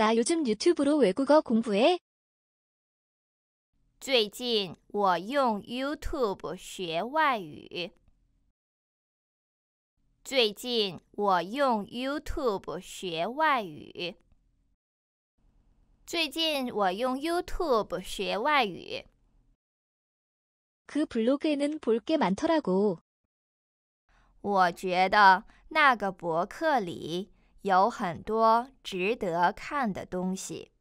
나 요즘 유튜브로 외국어 공부해. 最近我用 YouTube 学外语。最近我用 YouTube 学外语。最近我用 YouTube 学外语。그 블로그에는 볼 게 많더라고. 我觉得那个博客里有很多值得看的东西。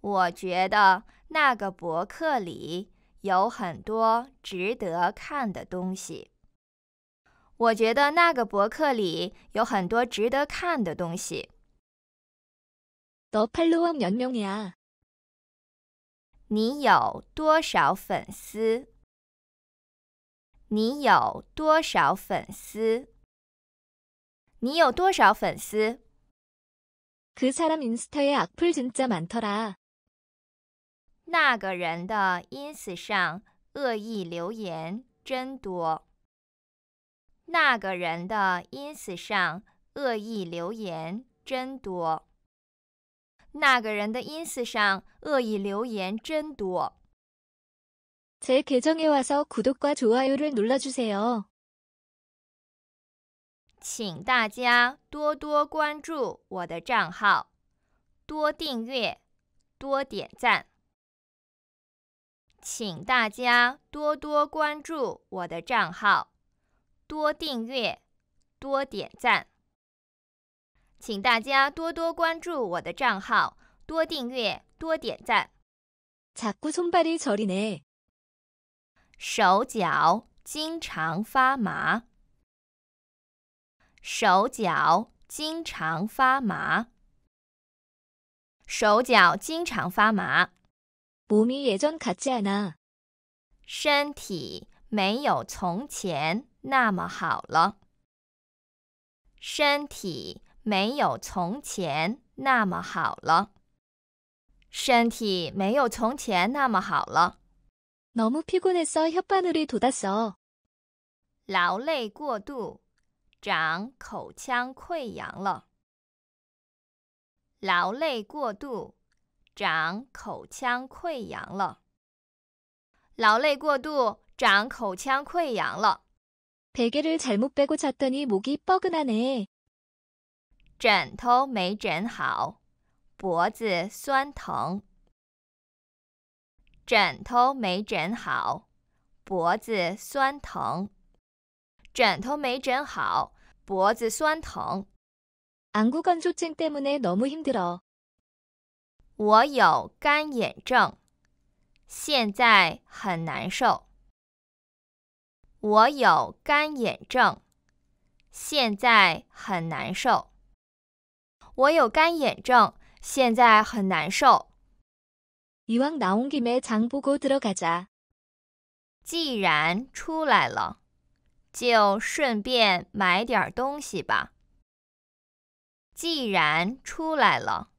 我觉得那个博客里有很多值得看的东西。我觉得那个博客里有很多值得看的东西。너팔로워몇명이你有多少粉丝？你有多少粉丝？ 你有多少粉丝？그 사람 인스타에 악플 진짜 많더라. 那个人的 ins 上恶意留言真多。那个人的 ins 上恶意留言真多。那个人的 ins 上恶意留言真多。제 계정에 와서 구독과 좋아요를 눌러주세요. 请大家多多关注我的账号，多订阅，多点赞。请大家多多关注我的账号，多订阅，多点赞。请大家多多关注我的账号，多订阅，多点赞。자꾸손발이저리 네， 手脚经常发麻。手脚经常发麻，手脚经常发麻，몸이예전같지않 아。 身体没有从前那么好了，身体没有从前那么好了，身体没有从前那么好了。너무피곤해서혀바늘이돋았 어。 劳累过度。长口腔溃疡了，劳累过度。长口腔溃疡了，劳累过度。长口腔溃疡了。枕盖儿被盖儿被盖儿被盖儿被盖儿被盖儿枕头没枕好，脖子酸疼。안구건조증때문에너무힘들 어。 我有干眼症，现在很难受。我有干眼症，现在很难受。我有干眼症，现在很难受。이왕나온김에장보고들어가 자。 既然出来了。就顺便买点东西吧。既然出来了，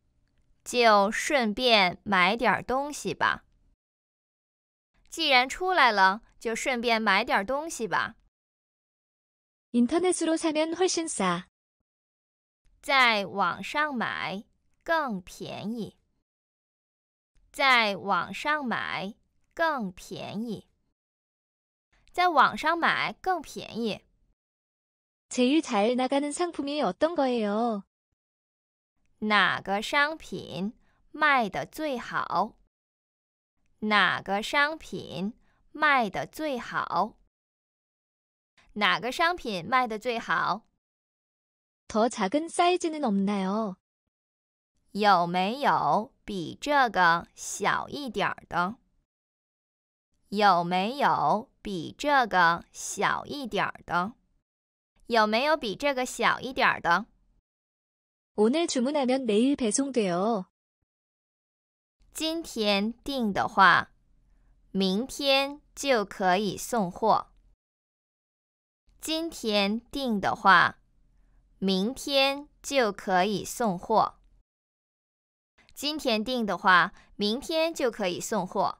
就顺便买点东西吧。既然出来了，就顺便买点东西吧。인터넷으로사면훨씬 싸， 在网上买更便宜。在网上买更便宜。在网上买更便宜。제일잘나가는상품이어떤거예 요？ 哪个商品卖的最好？哪个商品卖的最好？哪个商品卖的最好？더작은사이즈는없나 요？ 有没有比这个小一点的？有没有？比这个小一点儿的有没有？比这个小一点儿的。今天订的话，明天就可以送货。今天订的话，明天就可以送货。今天订的话，明天就可以送货。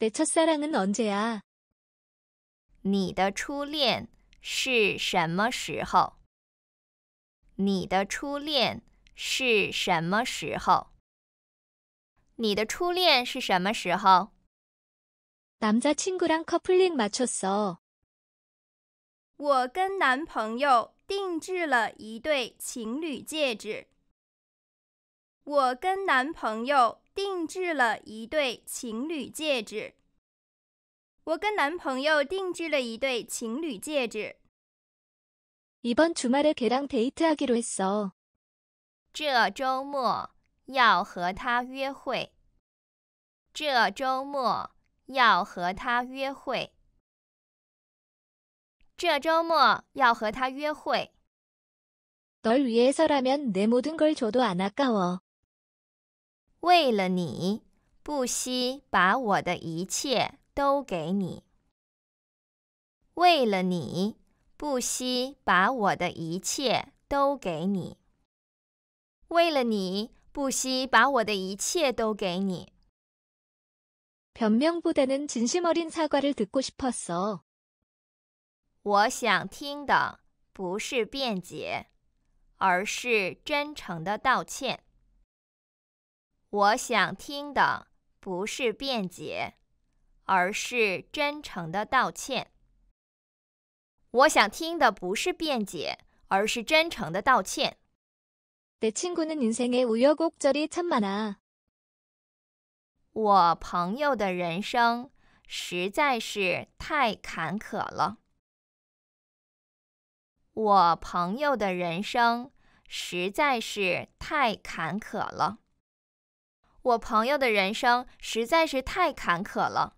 내첫사랑은언제 야？ 你的初恋是什么时候？你的初恋是什么时候？你的初恋是什么时候？남자친구랑커플링맞췄 어。 我跟男朋友定制了一对情侣戒指。我跟男朋友定制了一对情侣戒指。我跟男朋友定制了一对情侣戒指。이번주말에걔랑데이트하기로했 어。 这周末要和他约会。这周末要和他约会。这周末要和他约会。널위해서라면내모든걸줘도안아까 워。 为了你不惜把我的一切。都给你，为了你不惜把我的一切都给你，为了你不惜把我的一切都给你。변명보다는진심어린사과를듣고싶었 어。 我想听的不是辩解，而是真诚的道歉。我想听的不是辩解。而是真诚的道歉。我想听的不是辩解，而是真诚的道歉。내친구는인생에우여곡절이참많 아。 我朋友的人生实在是太坎坷了。我朋友的人生实在是太坎坷了。我朋友的人生实在是太坎坷了。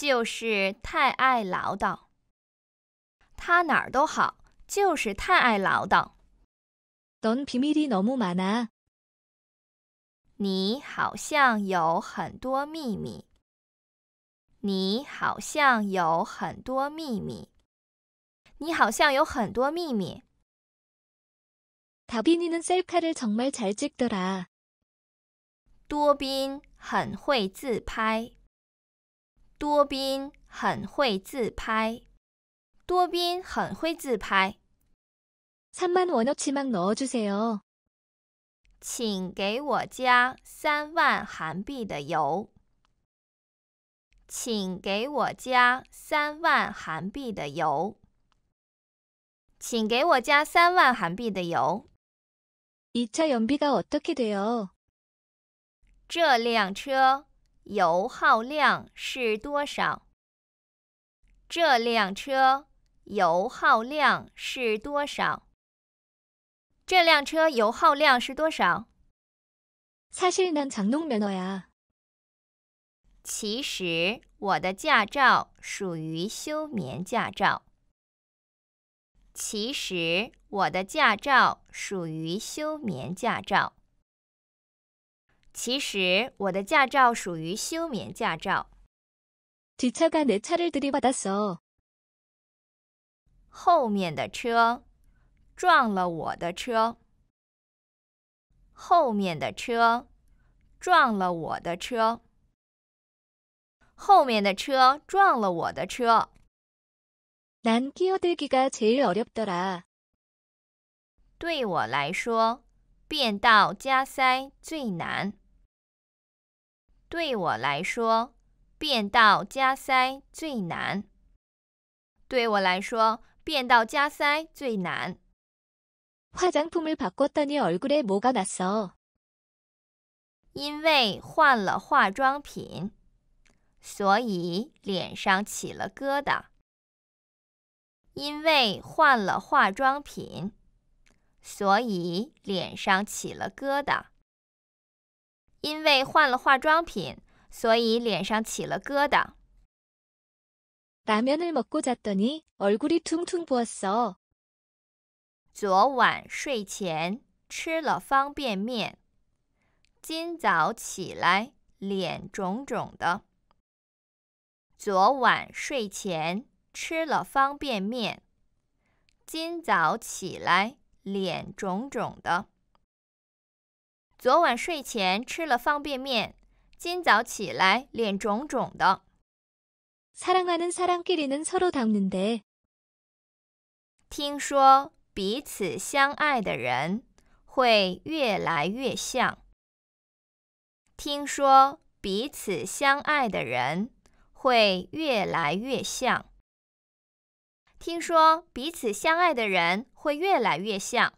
就是太爱唠叨，他哪儿都好，就是太爱唠叨。你好像有很多秘密。你好像有很多秘密。你好像有很多秘密。多宾很会自拍。多宾很会自拍。多宾很会自拍。삼만원어치만넣어주세 요， 请给我加三万韩币的油。请给我加三万韩币的油。请给我加三万韩币的油。이차연비가어떻게돼 요？ 这辆车。油耗量是多少？这辆车油耗量是多少？这辆车油耗量是多少？사실난장롱면허야其实我的驾照属于休眠驾照。其实我的驾照属于休眠驾照。其实我的驾照属于休眠驾照。뒤차가내차를들이받았 어。 后面的车撞了我的车。后面的车撞了我的车。后面的车撞了我的车。난기어들기가제일어렵더라对我来说，变道加塞最难。对我来说，变道加塞最难。对我来说，变道加塞最难。화장품을바꿨더니얼굴에모가났 어。 因为换了化妆品，所以脸上起了疙瘩。因为换了化妆品，所以脸上起了疙瘩。因为换了化妆品，所以脸上起了疙瘩。昨晚睡前吃了方便面，今早起来脸肿肿的。昨晚睡前吃了方便面，今早起来脸肿肿的。昨晚睡前吃了方便面，今早起来脸肿肿的。听说彼此相爱的人会越来越像。听说彼此相爱的人会越来越像。听说彼此相爱的人会越来越像。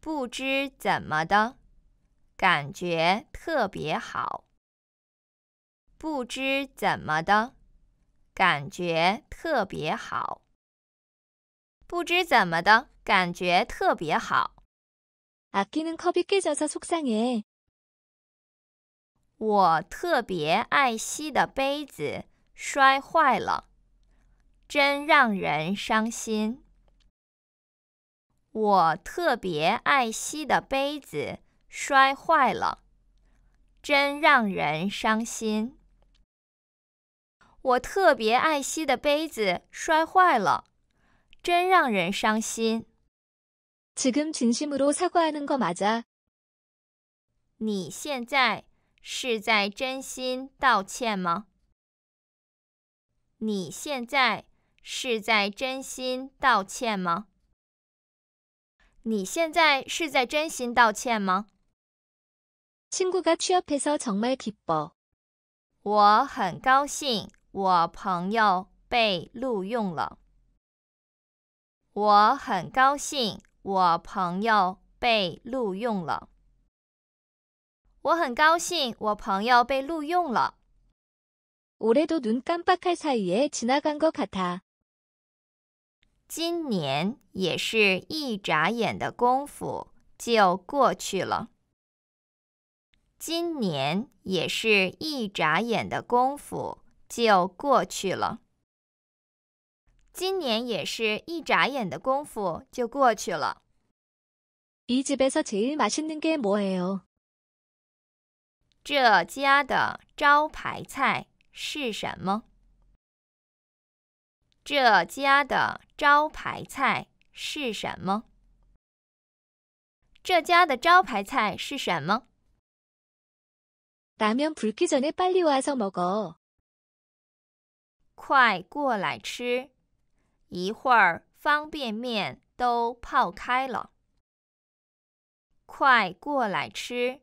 不知怎么的，感觉特别好。不知怎么的，感觉特别好。不知怎么的，感觉特别好。我特别爱惜的杯子摔坏了，真让人伤心。我特别爱惜的杯子摔坏了，真让人伤心。我特别爱惜的杯子摔坏了，真让人伤心。你现在是在真心道歉吗？你现在是在真心道歉吗？你现在是在真心道歉吗？친구가취업해서정말기 뻐。 我很高兴我朋友被录用了。我很高兴我朋友被录用了。我很高兴我朋友被录用了。도눈깜빡할사이에지나간것같아今年也是一眨眼的功夫就过去了。今年也是一眨眼的功夫就过去了。今年也是一眨眼的功夫就过去了。이집에서제일맛있는게뭐예 요？ 这家的招牌菜是什么？这家的招牌菜是什么？这家的招牌菜是什么？라면불기전에빨리와서먹 어。 快过来吃，一会儿方便面都泡开了。快过来吃，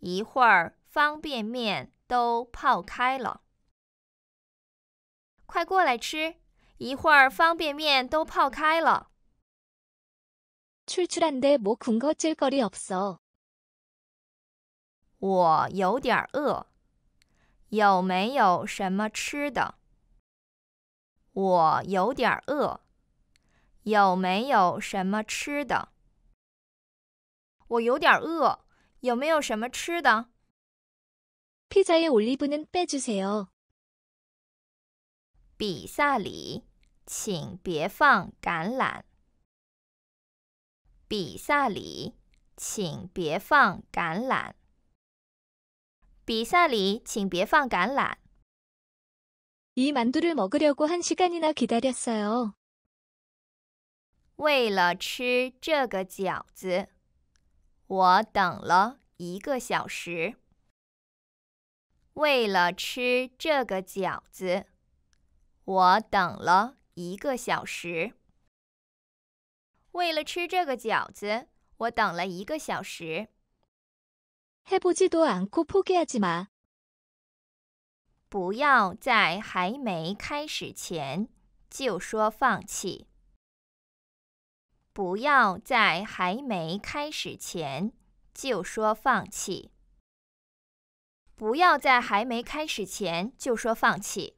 一会儿方便面都泡开了。快过来吃。一会儿方便面都泡开了。출출한데뭐굶어질거리없 어。 我有点饿，有没有什么吃的？我有点饿，有没有什么吃的？我有点饿，有没有什么吃的？披萨의올리브는빼주세요比萨里。请别放橄榄，比萨里，请别放橄榄，比萨里，请别放橄榄。이만두를먹으려고한시간이나기다렸어요为了吃这个饺子，我等了一个小时。为了吃这个饺子，我等了。一个小时。为了吃这个饺子，我等了一个小时。黑不지도않고포기하지 마。 不要在还没开始前就说放弃。不要在还没开始前就说放弃。不要在还没开始前就说放弃。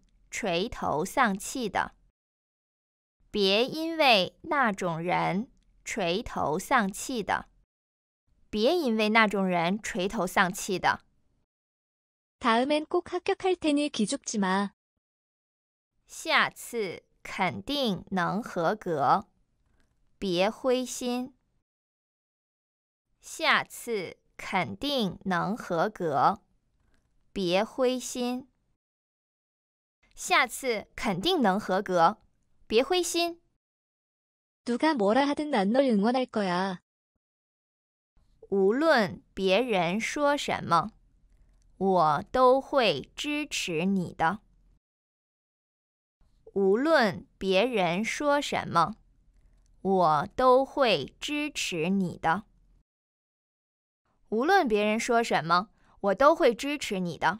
垂头丧气的，别因为那种人垂头丧气的，别因为那种人垂头丧气的。다음엔꼭합격할테니기죽지마下次肯定能合格，别灰心。下次肯定能合格，别灰心。下次肯定能合格，别灰心。누가뭐라하든난널응원할거 야。 无论别人说什么，我都会支持你的。无论别人说什么，我都会支持你的。无论别人说什么，我都会支持你的。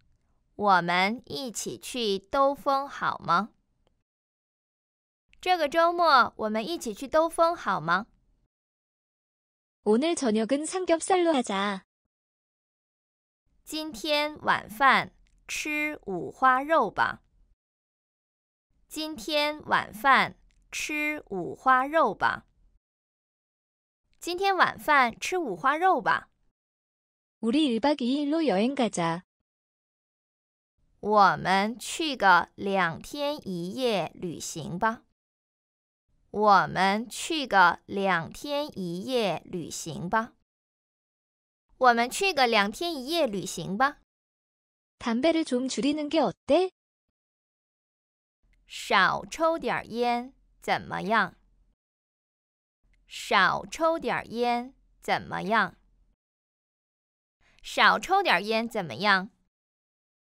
我们一起去兜风好吗？这个周末我们一起去兜风好吗？오늘저녁은삼겹살로하 자。 今天晚饭吃五花肉吧。今天晚饭吃五花肉吧。今天晚饭吃五花肉吧。우리일박이일로여행가자我们去个两天一夜旅行吧。我们去个两天一夜旅行吧。我们去个两天一夜旅行吧。담배를좀줄이는게어때少抽点烟怎么样？少抽点烟怎么样？少抽点烟怎么样？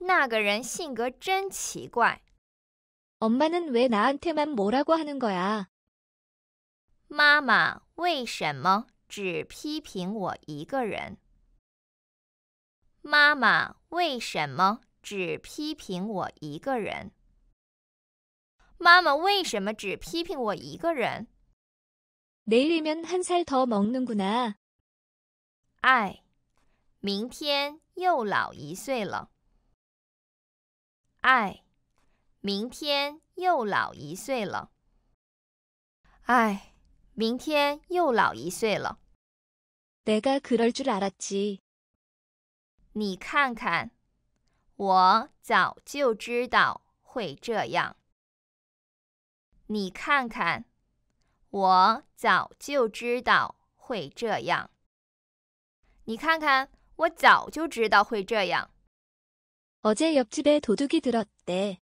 那个人性格真奇怪。엄마는왜나한테만뭐라고하는거 야？ 妈妈为什么只批评我一个人？妈妈为什么只批评我一个人？妈妈为什么只批评我一个人？내일이면한살더먹는구 나。 哎，明天又老一岁了。哎，明天又老一岁了。哎，明天又老一岁了。내가그럴줄알았 지。 你看看，我早就知道会这样。你看看，我早就知道会这样。你看看，我早就知道会这样。 어제 옆집에 도둑이 들었대.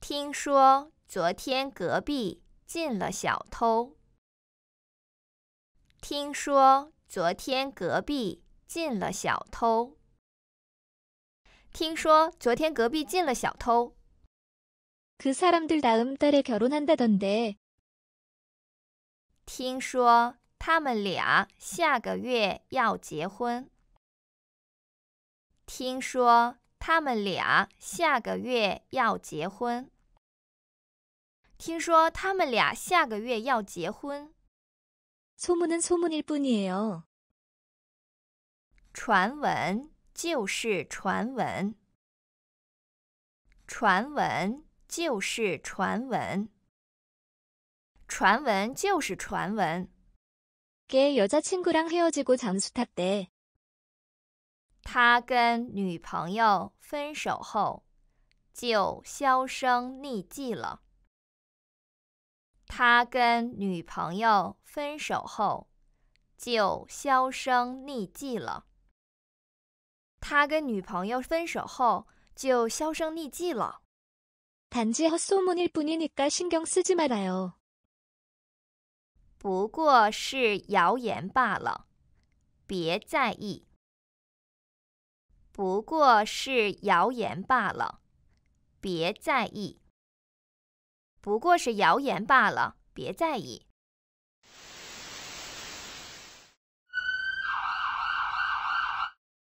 听说昨天隔壁进了小偷。听说昨天隔壁进了小偷。 听说昨天隔壁进了小偷。그 사람들 다음 달에 결혼한다던데. 听说他们俩下个月要结婚。听说他们俩下个月要结婚。听说他们俩下个月要结婚。소문은소문일뿐이에 요。 传闻就是传闻。传闻就是传闻。传闻就是传闻。게여자친구랑헤어지고잠수탔대他跟女朋友分手后，就销声匿迹了。他跟女朋友分手后，就销声匿迹了。他跟女朋友分手后就销声匿迹了，단지헛소문일뿐이니까신경쓰지말아 요。 不过是谣言罢了，别在意。不过是谣言罢了，别在意。不过是谣言罢了，别在意。